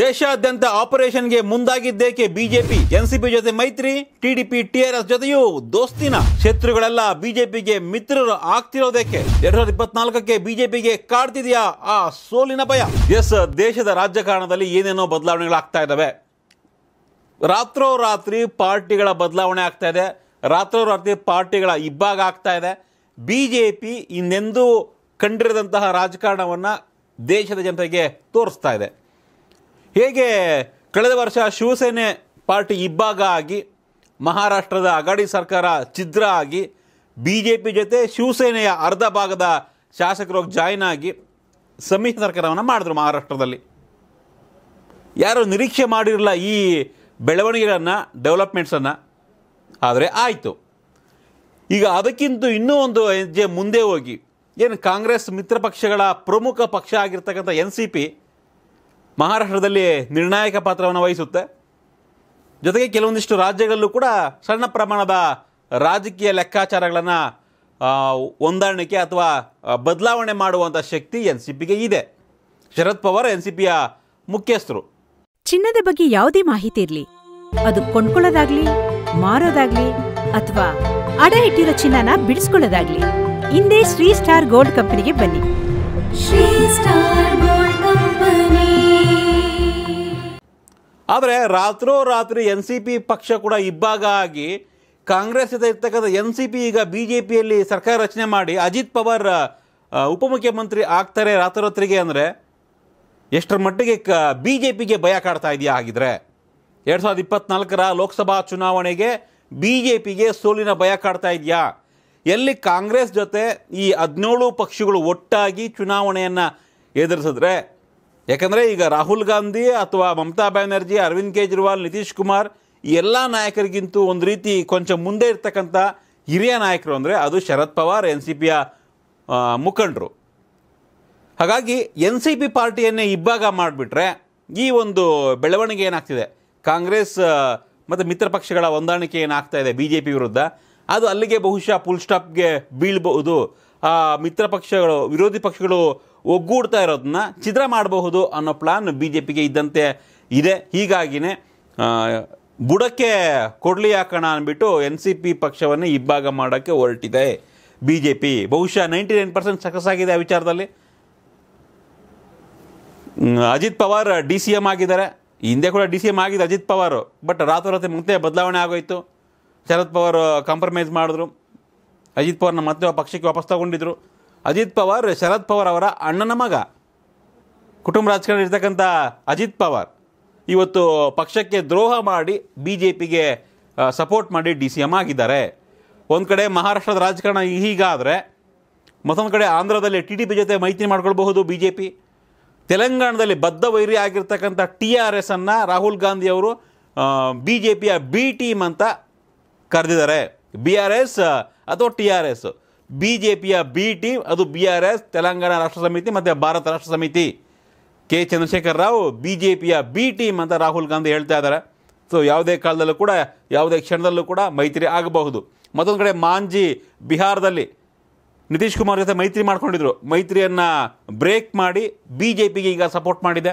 ದೇಶಾದ್ಯಂತ ಆಪರೇಷನ್ಗೆ ಮುಂದಾಗಿದ್ದೇಕೆ BJP NCP ಜೊತೆ ಮೈತ್ರಿ ಟಿಡಿಪಿ ಟಿಆರ್ಎಸ್ ಜೊತೆಯೂ ದೋಸ್ತಿನ ಶತ್ರುಗಳೆಲ್ಲ ಬಿಜೆಪಿಗೆ ಮಿತ್ರರು ಆಗ್ತಿರೋದಕ್ಕೆ ಎರಡ್ ಸಾವಿರದ ಇಪ್ಪತ್ನಾಲ್ಕಕ್ಕೆ ಬಿಜೆಪಿಗೆ ಕಾಡ್ತಿದೆಯಾ ಆ ಸೋಲಿನ ಭಯ ಎಸ್ ದೇಶದ ರಾಜಕಾರಣದಲ್ಲಿ ಏನೇನೋ ಬದಲಾವಣೆಗಳಾಗ್ತಾ ಇದ್ದಾವೆ ರಾತ್ರೋರಾತ್ರಿ ಪಾರ್ಟಿಗಳ ಬದಲಾವಣೆ ಆಗ್ತಾ ಇದೆ ರಾತ್ರೋರಾತ್ರಿ ಪಾರ್ಟಿಗಳ ಇಬ್ಬಾಗ ಆಗ್ತಾ ಇದೆ ಬಿಜೆಪಿ ಇನ್ನೆಂದೂ ಕಂಡಿರದಂತಹ ರಾಜಕಾರಣವನ್ನು ದೇಶದ ಜನತೆಗೆ ತೋರಿಸ್ತಾ ಇದೆ ಹೇಗೆ ಕಳೆದ ವರ್ಷ ಶಿವಸೇನೆ ಪಾರ್ಟಿ ಇಬ್ಬಾಗ ಆಗಿ ಮಹಾರಾಷ್ಟ್ರದ ಅಗಾಡಿ ಸರ್ಕಾರ ಛಿದ್ರ ಆಗಿ ಬಿ ಜೆ ಪಿ ಜೊತೆ ಶಿವಸೇನೆಯ ಅರ್ಧ ಭಾಗದ ಶಾಸಕರು ಜಾಯ್ನ್ ಆಗಿ ಸಮ್ಮಿಶ್ರ ಸರ್ಕಾರವನ್ನು ಮಾಡಿದ್ರು ಮಹಾರಾಷ್ಟ್ರದಲ್ಲಿ ಯಾರು ನಿರೀಕ್ಷೆ ಮಾಡಿರಲಿಲ್ಲ ಈ ಬೆಳವಣಿಗೆಗಳನ್ನು ಡೆವಲಪ್ಮೆಂಟ್ಸನ್ನು ಆದರೆ ಆಯಿತು ಈಗ ಅದಕ್ಕಿಂತ ಇನ್ನೂ ಒಂದು ಹೆಜ್ಜೆ ಮುಂದೆ ಹೋಗಿ ಏನು ಕಾಂಗ್ರೆಸ್ ಮಿತ್ರ ಪಕ್ಷಗಳ ಪ್ರಮುಖ ಪಕ್ಷ ಆಗಿರ್ತಕ್ಕಂಥ ಎನ್ ಸಿ ಪಿ ಮಹಾರಾಷ್ಟ್ರದಲ್ಲಿ ನಿರ್ಣಾಯಕ ಪಾತ್ರವನ್ನು ವಹಿಸುತ್ತೆ ಜೊತೆಗೆ ಕೆಲವೊಂದಿಷ್ಟು ರಾಜ್ಯಗಳಲ್ಲೂ ಕೂಡ ಸಣ್ಣ ಪ್ರಮಾಣದ ರಾಜಕೀಯ ಲೆಕ್ಕಾಚಾರಗಳನ್ನು ಹೊಂದಾಣಿಕೆ ಅಥವಾ ಬದಲಾವಣೆ ಮಾಡುವಂಥ ಶಕ್ತಿ ಎನ್ ಸಿ ಪಿಗೆ ಇದೆ ಶರದ್ ಪವಾರ್ ಎನ್ ಸಿ ಪಿಯ ಮುಖ್ಯಸ್ಥರು ಚಿನ್ನದ ಬಗ್ಗೆ ಯಾವುದೇ ಮಾಹಿತಿ ಇರಲಿ ಅದು ಕೊಂಡ್ಕೊಳ್ಳೋದಾಗ್ಲಿ ಮಾರೋದಾಗ್ಲಿ ಅಥವಾ ಅಡ ಇಟ್ಟಿರೋ ಚಿನ್ನನ ಬಿಡಿಸ್ಕೊಳ್ಳೋದಾಗ್ಲಿ ಹಿಂದೆ ಶ್ರೀ ಸ್ಟಾರ್ ಗೋಲ್ಡ್ ಕಂಪನಿಗೆ ಬನ್ನಿ ಶ್ರೀ ಸ್ಟಾರ್ ಆದರೆ ರಾತ್ರಿ ಎನ್ ಸಿ ಪಿ ಪಕ್ಷ ಕೂಡ ಇಬ್ಬಾಗ ಆಗಿ ಕಾಂಗ್ರೆಸ್ ಜೊತೆ ಇರ್ತಕ್ಕಂಥ ಎನ್ ಸಿ ಪಿ ಈಗ ಬಿ ಜೆ ಪಿಯಲ್ಲಿ ಸರ್ಕಾರ ರಚನೆ ಮಾಡಿ ಅಜಿತ್ ಪವಾರ್ ಉಪಮುಖ್ಯಮಂತ್ರಿ ಆಗ್ತಾರೆ ರಾತ್ರೋರಾತ್ರಿಗೆ ಅಂದರೆ ಎಷ್ಟರ ಮಟ್ಟಿಗೆ ಕ ಬಿ ಜೆ ಪಿಗೆ ಭಯ ಕಾಡ್ತಾ ಇದೆಯಾ ಆಗಿದ್ರೆ ಎರಡು ಸಾವಿರದ ಇಪ್ಪತ್ನಾಲ್ಕರ ಲೋಕಸಭಾ ಚುನಾವಣೆಗೆ ಬಿ ಜೆ ಪಿಗೆ ಸೋಲಿನ ಭಯ ಕಾಡ್ತಾ ಇದೆಯಾ ಎಲ್ಲಿ ಕಾಂಗ್ರೆಸ್ ಜೊತೆ ಈ ಹದಿನೇಳು ಪಕ್ಷಗಳು ಒಟ್ಟಾಗಿ ಚುನಾವಣೆಯನ್ನು ಎದುರಿಸಿದ್ರೆ ಯಾಕಂದರೆ ಈಗ ರಾಹುಲ್ ಗಾಂಧಿ ಅಥವಾ ಮಮತಾ ಬ್ಯಾನರ್ಜಿ ಅರವಿಂದ್ ಕೇಜ್ರಿವಾಲ್ ನಿತೀಶ್ ಕುಮಾರ್ ಈ ಎಲ್ಲ ನಾಯಕರಿಗಿಂತೂ ಒಂದು ರೀತಿ ಕೊಂಚ ಮುಂದೆ ಇರ್ತಕ್ಕಂಥ ಹಿರಿಯ ನಾಯಕರು ಅಂದರೆ ಅದು ಶರದ್ ಪವಾರ್ ಎನ್ ಸಿ ಪಿಯ ಮುಖಂಡರು ಹಾಗಾಗಿ ಎನ್ ಸಿ ಪಿ ಪಾರ್ಟಿಯನ್ನೇ ಇಬ್ಬಾಗ ಮಾಡಿಬಿಟ್ರೆ ಈ ಒಂದು ಬೆಳವಣಿಗೆ ಏನಾಗ್ತಿದೆ ಕಾಂಗ್ರೆಸ್ ಮತ್ತು ಮಿತ್ರ ಪಕ್ಷಗಳ ಹೊಂದಾಣಿಕೆ ಏನಾಗ್ತಾ ಇದೆ ಬಿ ಜೆ ಪಿ ವಿರುದ್ಧ ಅದು ಅಲ್ಲಿಗೆ ಬಹುಶಃ ಫುಲ್ ಸ್ಟಾಪ್ಗೆ ಬೀಳ್ಬಹುದು ಆ ಮಿತ್ರ ಪಕ್ಷಗಳು ವಿರೋಧಿ ಪಕ್ಷಗಳು ಒಗ್ಗೂಡ್ತಾ ಇರೋದನ್ನ ಛಿದ್ರ ಮಾಡಬಹುದು ಅನ್ನೋ ಪ್ಲಾನ್ ಬಿ ಜೆ ಪಿಗೆ ಇದ್ದಂತೆ ಇದೆ ಹೀಗಾಗಿನೇ ಬುಡಕ್ಕೆ ಕೊಡಲಿ ಹಾಕೋಣ ಅಂದ್ಬಿಟ್ಟು ಎನ್ ಸಿ ಪಿ ಪಕ್ಷವನ್ನು ಇಬ್ಬಾಗ ಮಾಡೋಕ್ಕೆ ಹೊರಟಿದೆ ಬಿ ಜೆ ಪಿ ಬಹುಶಃ ನೈಂಟಿ ನೈನ್ ಪರ್ಸೆಂಟ್ ಸಕ್ಸಸ್ ಆಗಿದೆ ಆ ವಿಚಾರದಲ್ಲಿ Ajit Pawar D C M ಆಗಿದ್ದಾರೆ ಹಿಂದೆ ಕೂಡ ಡಿ ಸಿ ಎಮ್ ಆಗಿದೆ ಅಜಿತ್ ಪವಾರ್ ಬಟ್ ರಾತ್ರೋರಾತ್ರಿ ಮತ್ತೆ ಬದಲಾವಣೆ ಆಗೋಯಿತು ಶರದ್ ಪವಾರ್ ಕಾಂಪ್ರಮೈಸ್ ಮಾಡಿದ್ರು ಅಜಿತ್ ಪವಾರ್ನ ಮತ್ತೆ ಪಕ್ಷಕ್ಕೆ ವಾಪಸ್ ತಗೊಂಡಿದ್ರು ಅಜಿತ್ ಪವಾರ್ ಶರದ್ ಪವಾರ್ ಅವರ ಅಣ್ಣನ ಮಗ ಕುಟುಂಬ ರಾಜಕಾರಣ ಇರ್ತಕ್ಕಂಥ ಅಜಿತ್ ಪವಾರ್ ಇವತ್ತು ಪಕ್ಷಕ್ಕೆ ದ್ರೋಹ ಮಾಡಿ ಬಿ ಜೆ ಪಿಗೆ ಸಪೋರ್ಟ್ ಮಾಡಿ ಡಿ ಸಿ ಎಮ್ ಆಗಿದ್ದಾರೆ ಒಂದು ಕಡೆ ಮಹಾರಾಷ್ಟ್ರದ ರಾಜಕಾರಣ ಹೀಗಾದರೆ ಮತ್ತೊಂದು ಕಡೆ ಆಂಧ್ರದಲ್ಲಿ ಟಿ ಡಿ ಪಿ ಜೊತೆ ಮೈತ್ರಿ ಮಾಡ್ಕೊಳ್ಬಹುದು ಬಿ ಜೆ ಪಿ ತೆಲಂಗಾಣದಲ್ಲಿ ಬದ್ಧ ವೈರಿ ಆಗಿರ್ತಕ್ಕಂಥ ಟಿ ಆರ್ ಎಸ್ ಅನ್ನು ರಾಹುಲ್ ಗಾಂಧಿ ಅವರು ಬಿ ಜೆ ಪಿಯ ಬಿ ಟೀಮ್ ಅಂತ ಕರೆದಿದ್ದಾರೆ ಬಿ ಆರ್ ಎಸ್ ಅದು T R S B J ಪಿಯ ಬಿ ಟೀಮ್ ಅದು B R S Telangana Rashtra Samithi ಮತ್ತು Bharat Rashtra Samithi K Chandrashekar Rao B J ಪಿಯ ಬಿ ಟೀಮ್ ಅಂತ ರಾಹುಲ್ ಗಾಂಧಿ ಹೇಳ್ತಾ ಇದ್ದಾರೆ ಸೊ ಯಾವುದೇ ಕಾಲದಲ್ಲೂ ಕೂಡ ಯಾವುದೇ ಕ್ಷಣದಲ್ಲೂ ಕೂಡ ಮೈತ್ರಿ ಆಗಬಹುದು ಮತ್ತೊಂದು ಕಡೆ ಮಾಂಜಿ ಬಿಹಾರದಲ್ಲಿ ನಿತೀಶ್ ಕುಮಾರ್ ಜೊತೆ ಮೈತ್ರಿ ಮಾಡ್ಕೊಂಡಿದ್ರು ಮೈತ್ರಿಯನ್ನು ಬ್ರೇಕ್ ಮಾಡಿ ಬಿ ಜೆ ಪಿಗೆ ಈಗ ಸಪೋರ್ಟ್ ಮಾಡಿದೆ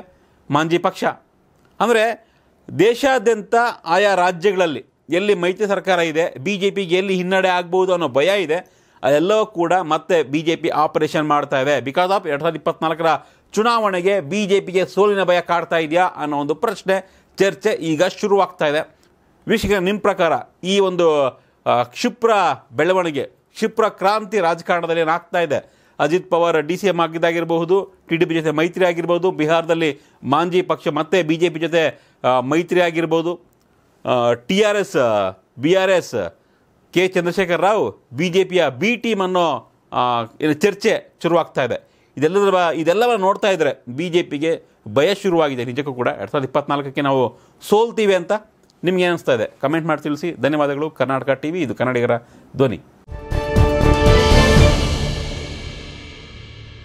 ಮಾಂಜಿ ಪಕ್ಷ ಅಂದರೆ ದೇಶಾದ್ಯಂತ ಆಯಾ ರಾಜ್ಯಗಳಲ್ಲಿ ಎಲ್ಲಿ ಮೈತ್ರಿ ಸರ್ಕಾರ ಇದೆ ಬಿ ಜೆ ಪಿಗೆ ಎಲ್ಲಿ ಹಿನ್ನಡೆ ಆಗ್ಬೋದು ಅನ್ನೋ ಭಯ ಇದೆ ಅದೆಲ್ಲವೂ ಕೂಡ ಮತ್ತೆ ಬಿ ಜೆ ಪಿ ಆಪರೇಷನ್ ಮಾಡ್ತಾ ಇದೆ ಬಿಕಾಸ್ ಆಫ್ ಎರಡು ಸಾವಿರದ ಇಪ್ಪತ್ನಾಲ್ಕರ ಚುನಾವಣೆಗೆ ಬಿ ಜೆ ಪಿಗೆ ಸೋಲಿನ ಭಯ ಕಾಡ್ತಾ ಇದೆಯಾ ಅನ್ನೋ ಒಂದು ಪ್ರಶ್ನೆ ಚರ್ಚೆ ಈಗ ಶುರುವಾಗ್ತಾ ಇದೆ ವಿಶೇಷ ನಿಮ್ಮ ಪ್ರಕಾರ ಈ ಒಂದು ಕ್ಷಿಪ್ರ ಬೆಳವಣಿಗೆ ಕ್ಷಿಪ್ರ ಕ್ರಾಂತಿ ರಾಜಕಾರಣದಲ್ಲಿ ಏನಾಗ್ತಾ ಇದೆ Ajit Pawar D C M ಆಗಿದ್ದಾಗಿರಬಹುದು ಟಿ ಡಿ ಪಿ ಜೊತೆ ಮೈತ್ರಿ ಆಗಿರ್ಬೋದು ಬಿಹಾರದಲ್ಲಿ ಮಾಂಜಿ ಪಕ್ಷ ಮತ್ತೆ ಬಿ ಜೆ ಪಿ ಜೊತೆ ಮೈತ್ರಿ ಆಗಿರ್ಬೋದು T R S B R S K Chandrashekar Rao B J ಪಿಯ ಬಿ ಟೀಮ್ ಅನ್ನೋ ಚರ್ಚೆ ಶುರುವಾಗ್ತಾ ಇದೆ ಇದೆಲ್ಲದರ ಇದೆಲ್ಲವನ್ನು ನೋಡ್ತಾ ಇದ್ದರೆ ಬಿ ಜೆ ಪಿಗೆ ಭಯ ಶುರುವಾಗಿದೆ ನಿಜಕ್ಕೂ ಕೂಡ ಎರಡು ಸಾವಿರದ ಇಪ್ಪತ್ನಾಲ್ಕಕ್ಕೆ ನಾವು ಸೋಲ್ತೀವಿ ಅಂತ ನಿಮಗೆ ಅನಿಸ್ತಾ ಇದೆ ಕಮೆಂಟ್ ಮಾಡಿ ತಿಳಿಸಿ ಧನ್ಯವಾದಗಳು ಕರ್ನಾಟಕ ಟಿ ವಿ ಇದು ಕನ್ನಡಿಗರ ಧ್ವನಿ